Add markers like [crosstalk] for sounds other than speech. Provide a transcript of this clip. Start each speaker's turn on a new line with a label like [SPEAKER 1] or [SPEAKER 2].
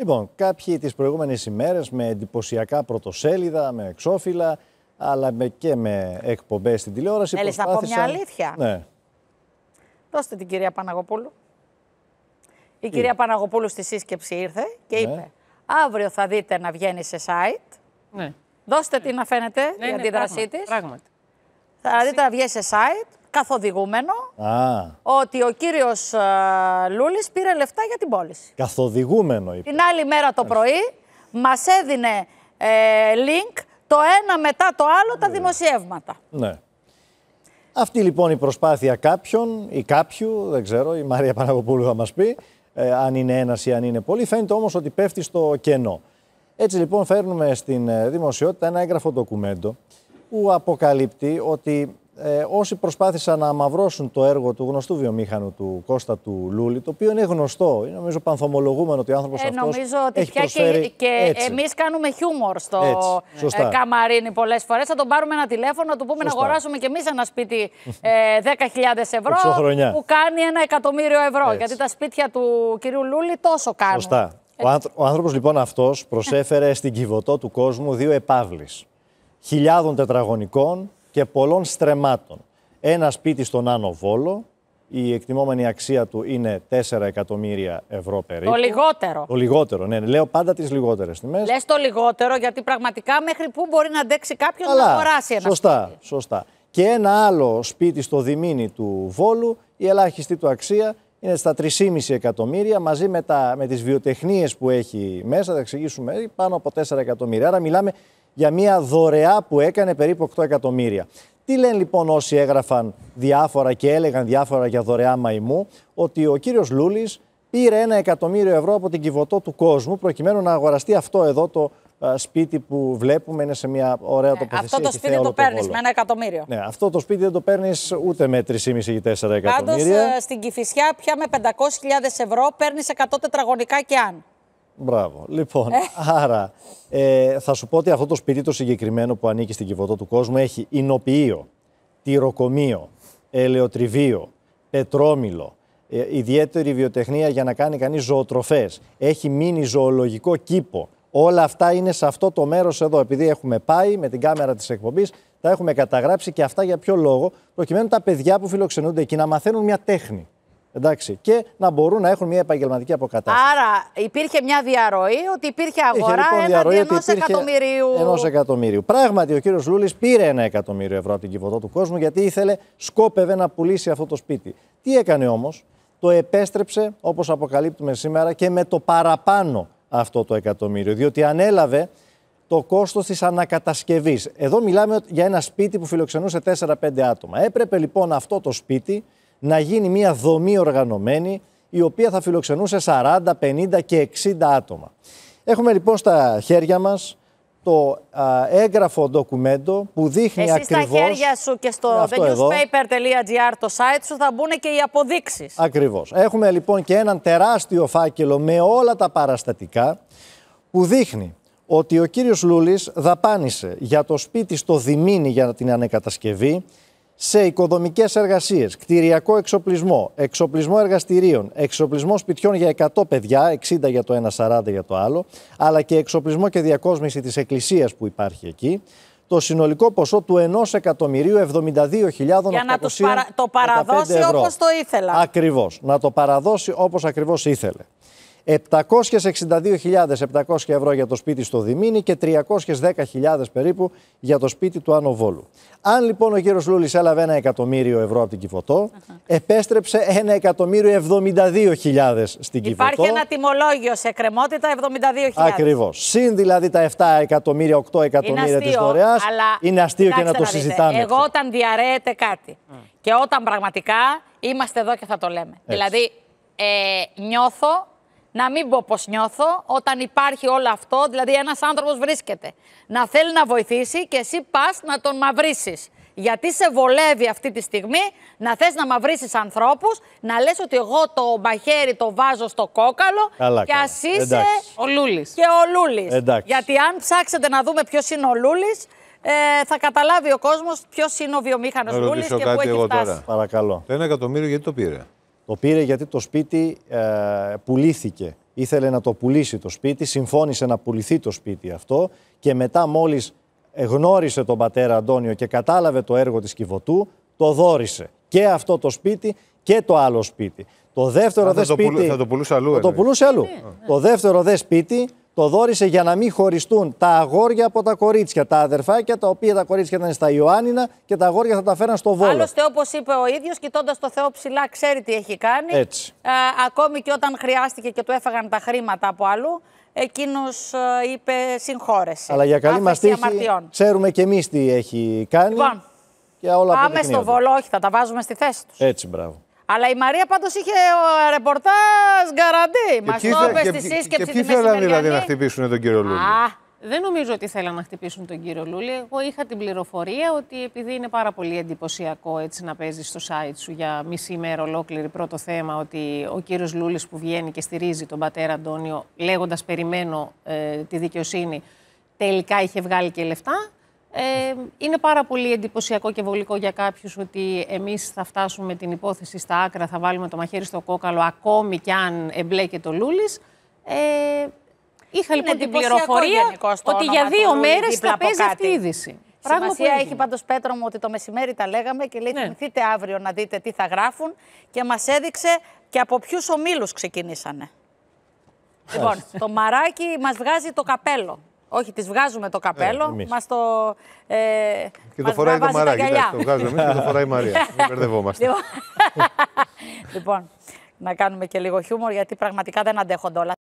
[SPEAKER 1] Λοιπόν, κάποιοι τις προηγούμενες ημέρες με εντυπωσιακά πρωτοσέλιδα, με εξώφυλλα, αλλά και με εκπομπές στην τηλεόραση Θέλεις προσπάθησαν... να πω μια αλήθεια. Ναι.
[SPEAKER 2] Δώστε την κυρία Παναγοπούλου. Η κυρία Παναγοπούλου στη σύσκεψη ήρθε και ναι. είπε «Αύριο θα δείτε να βγαίνει σε site». Ναι. Δώστε ναι. τι να φαίνεται ναι, η ναι, αντίδρασή της. Πράγματι. Θα δείτε να βγει σε site καθοδηγούμενο Α. ότι ο κύριος ε, Λούλης πήρε λεφτά για την πώληση.
[SPEAKER 1] Καθοδηγούμενο είπες.
[SPEAKER 2] Την άλλη μέρα το πρωί μας έδινε ε, link το ένα μετά το άλλο τα ναι. δημοσιεύματα.
[SPEAKER 1] Ναι. Αυτή λοιπόν η προσπάθεια κάποιων ή κάποιου, δεν ξέρω, η Μαρία η μαρια παναγωπουλου θα μας πει, ε, αν είναι ένας ή αν είναι πολύ, φαίνεται όμως ότι πέφτει στο κενό. Έτσι λοιπόν φέρνουμε στην δημοσιότητα ένα έγγραφο ντοκουμέντο που αποκαλύπτει ότι ε, όσοι προσπάθησαν να αμαυρώσουν το έργο του γνωστού βιομήχανου του Κώστα του Λούλη, το οποίο είναι γνωστό, είναι νομίζω πανθομολογούμενο ότι ο άνθρωπος ε, αυτός Νομίζω ότι έχει πια και, και εμείς
[SPEAKER 2] κάνουμε χιούμορ στο ε, Καμαρίνι πολλές φορές. Θα τον πάρουμε ένα τηλέφωνο, να του πούμε να αγοράσουμε κι εμείς ένα σπίτι 10.000 ε, [laughs] ευρώ που κάνει ένα εκατομμύριο ευρώ. Γιατί τα σπίτια του κυρίου Λούλη τόσο κάνουν. Σωστά.
[SPEAKER 1] Ο άνθρωπος λοιπόν αυτός [laughs] προσέφερε στην κυβωτό του κόσμου δύο επαύλεις χιλιάδων τετραγωνικών και πολλών στρεμάτων. Ένα σπίτι στον Άνω Βόλο, η εκτιμόμενη αξία του είναι 4 εκατομμύρια ευρώ περίπου. Το
[SPEAKER 2] λιγότερο. Το
[SPEAKER 1] λιγότερο, ναι. ναι. Λέω πάντα τις λιγότερες τιμές.
[SPEAKER 2] Λες το λιγότερο, γιατί πραγματικά μέχρι πού μπορεί να αντέξει κάποιος να αγοράσει ένα σωστά,
[SPEAKER 1] σπίτι. Σωστά. Και ένα άλλο σπίτι στο Διμήνι του Βόλου, η ελάχιστη του αξία είναι στα 3,5 εκατομμύρια μαζί με, τα, με τις βιοτεχνίες που έχει μέσα, θα εξηγήσουμε, ε, πάνω από 4 εκατομμύρια. Άρα μιλάμε για μια δωρεά που έκανε περίπου 8 εκατομμύρια. Τι λένε λοιπόν όσοι έγραφαν διάφορα και έλεγαν διάφορα για δωρεά μαϊμού, ότι ο κύριος Λούλης πήρε ένα εκατομμύριο ευρώ από την κυβωτό του κόσμου προκειμένου να αγοραστεί αυτό εδώ το ε, σπίτι που βλέπουμε είναι σε μια ωραία ναι, τοποθεσία. Αυτό το σπίτι το παίρνεις με ένα
[SPEAKER 2] εκατομμύριο. Ναι,
[SPEAKER 1] αυτό το σπίτι δεν το παίρνεις ούτε με 3,5 ή 4 εκατομμύρια. Πάντω ε,
[SPEAKER 2] στην κηφισιά πια με 500.000 ευρώ παίρνεις 100 τετραγωνικά και αν.
[SPEAKER 1] Μπράβο. Λοιπόν, ε. άρα ε, θα σου πω ότι αυτό το σπίτι το συγκεκριμένο που ανήκει στην Κιβωτό του κόσμου έχει εινοποιείο, τυροκομείο, ελαιοτριβείο, πετρόμηλο, ε, ιδιαίτερη βιοτεχνία για να κάνει κανείς ζωοτροφές. Έχει μείνει ζωολογικό κήπο. Όλα αυτά είναι σε αυτό το μέρος εδώ. Επειδή έχουμε πάει με την κάμερα της εκπομπής, τα έχουμε καταγράψει και αυτά για ποιο λόγο, προκειμένου τα παιδιά που φιλοξενούνται εκεί να μαθαίνουν μια τέχνη. Εντάξει, και να μπορούν να έχουν μια επαγγελματική αποκατάσταση.
[SPEAKER 2] Άρα υπήρχε μια διαρροή ότι υπήρχε αγορά λοιπόν, έναντι ενό εκατομμυρίου. Ενός
[SPEAKER 1] εκατομμυρίου. Πράγματι, ο κύριος Λούλης πήρε ένα εκατομμύριο ευρώ από την κυβωτό του κόσμου γιατί ήθελε, σκόπευε να πουλήσει αυτό το σπίτι. Τι έκανε όμως, το επέστρεψε, όπως αποκαλύπτουμε σήμερα, και με το παραπάνω αυτό το εκατομμύριο. Διότι ανέλαβε το κόστος της ανακατασκευής. Εδώ μιλάμε για ένα σπίτι που φιλοξενούσε 4-5 άτομα. Έπρεπε λοιπόν αυτό το σπίτι να γίνει μια δομή οργανωμένη η οποία θα φιλοξενούσε 40, 50 και 60 άτομα. Έχουμε λοιπόν στα χέρια μας το έγγραφο ντοκουμέντο που δείχνει Εσύ ακριβώς... Εσύ στα χέρια
[SPEAKER 2] σου και στο thenewspaper.gr το site σου θα μπουν και οι αποδείξεις.
[SPEAKER 1] Ακριβώς. Έχουμε λοιπόν και έναν τεράστιο φάκελο με όλα τα παραστατικά που δείχνει ότι ο κύριος Λούλης δαπάνησε για το σπίτι στο Δημήνι για την ανεκατασκευή σε οικοδομικές εργασίες, κτηριακό εξοπλισμό, εξοπλισμό εργαστηρίων, εξοπλισμό σπιτιών για 100 παιδιά, 60 για το ένα, 40 για το άλλο, αλλά και εξοπλισμό και διακόσμηση της εκκλησίας που υπάρχει εκεί, το συνολικό ποσό του 1 εκατομμυρίου Για να το παραδώσει όπω το ήθελα. Ακριβώς. Να το παραδώσει όπως ακριβώς ήθελε. 762.700 ευρώ για το σπίτι στο Διμήνι και 310.000 περίπου για το σπίτι του Ανοβόλου. Αν λοιπόν ο κύριος Λούλης έλαβε ένα εκατομμύριο ευρώ από την Κιβωτό, επέστρεψε ένα εκατομμύριο 72.000 στην Κιβωτό. Υπάρχει ένα
[SPEAKER 2] τιμολόγιο σε κρεμότητα 72.000. Ακριβώς.
[SPEAKER 1] Συν δηλαδή τα 7 εκατομμύρια, 8 εκατομμύρια της της δωρεάς, αλλά... είναι αστείο και να το συζητάμε. Εγώ
[SPEAKER 2] όταν διαραίεται κάτι mm. και όταν πραγματικά είμαστε εδώ και θα το λέμε. Δηλαδή ε, νιώθω να μην πω πώ νιώθω όταν υπάρχει όλο αυτό. Δηλαδή, ένας άνθρωπος βρίσκεται να θέλει να βοηθήσει και εσύ πας να τον μαυρίσεις. Γιατί σε βολεύει αυτή τη στιγμή να θες να μαυρίσεις ανθρώπους, να λες ότι εγώ το μπαχαίρι το βάζω στο κόκαλο καλά, και καλά. είσαι ο Λούλης. Και ο Λούλης. Γιατί αν ψάξετε να δούμε ποιος είναι ο Λούλης, ε, θα καταλάβει ο κόσμος ποιος είναι ο βιομήχανος Λούλης και πού έχει φτάσει.
[SPEAKER 1] Παρακαλώ. Το ένα εκατομμύριο γιατί το πήρε. Το πήρε γιατί το σπίτι ε, πουλήθηκε. Ήθελε να το πουλήσει το σπίτι, συμφώνησε να πουληθεί το σπίτι αυτό και μετά μόλις γνώρισε τον πατέρα Αντώνιο και κατάλαβε το έργο της Κιβωτού, το δόρισε. Και αυτό το σπίτι και το άλλο σπίτι. Το δεύτερο δε σπίτι... θα το πουλούσε αλλού. Θα το πουλούσε αλλού. Ναι, το ναι. δεύτερο δε σπίτι το δόρισε για να μην χωριστούν τα αγόρια από τα κορίτσια, τα αδερφάκια, τα οποία τα κορίτσια ήταν στα Ιωάννινα και τα αγόρια θα τα φέραν στο Βόλο. Άλλωστε,
[SPEAKER 2] όπως είπε ο ίδιος, κοιτώντας το Θεό ψηλά, ξέρει τι έχει κάνει. Έτσι. Ε, ακόμη και όταν χρειάστηκε και του έφαγαν τα χρήματα από αλλού, εκείνος ε, είπε συγχώρεση. Αλλά για καλή μας τύχη,
[SPEAKER 1] ξέρουμε και εμείς τι έχει κάνει. Λοιπόν,
[SPEAKER 2] και όλα Πάμε στο Βόλο, όχι, θα τα βάζουμε στη θέση
[SPEAKER 1] τους. Έτσι, μπράβο.
[SPEAKER 2] Αλλά η Μαρία πάντως είχε ρεπορτάζ γκαραντί. Μα το είπε στη σύσκεψη τη θέλανε δηλαδή να
[SPEAKER 1] χτυπήσουν τον κύριο Λούλη. Α,
[SPEAKER 2] δεν νομίζω ότι θέλανε να χτυπήσουν τον κύριο Λούλη. Εγώ είχα την πληροφορία ότι επειδή είναι πάρα πολύ εντυπωσιακό έτσι να παίζεις στο site σου για μισή μέρα ολόκληρη πρώτο θέμα ότι ο κύριος Λούλης που βγαίνει και στηρίζει τον πατέρα Αντώνιο λέγοντας περιμένω ε, τη δικαιοσύνη τελικά είχε βγάλει και λεφτά. Ε, είναι πάρα πολύ εντυπωσιακό και βολικό για κάποιους ότι εμείς θα φτάσουμε την υπόθεση στα άκρα, θα βάλουμε το μαχαίρι στο κόκαλο ακόμη κι αν εμπλέκεται ο Λούλης. Ε, είχα λοιπόν την πληροφορία ότι για δύο μέρες θα παίζει αυτή η είδηση.
[SPEAKER 1] Πράγμα Σημασία έχει
[SPEAKER 2] πάντως Πέτρο μου ότι το μεσημέρι τα λέγαμε και λέει ναι. θυμηθείτε αύριο να δείτε τι θα γράφουν και μας έδειξε και από ποιους ομίλους ξεκινήσανε. Λοιπόν, το μαράκι μας βγάζει το καπέλο. Όχι, τη βγάζουμε το καπέλο. Ε, μας το. Ε,
[SPEAKER 1] και το φοράει το Μαράκι. Το βγάζουμε εμείς και το φοράει η Μαρία. Δεν [laughs] μπερδευόμαστε. Λοιπόν,
[SPEAKER 2] [laughs] λοιπόν, να κάνουμε και λίγο χιούμορ, γιατί πραγματικά δεν αντέχονται όλα.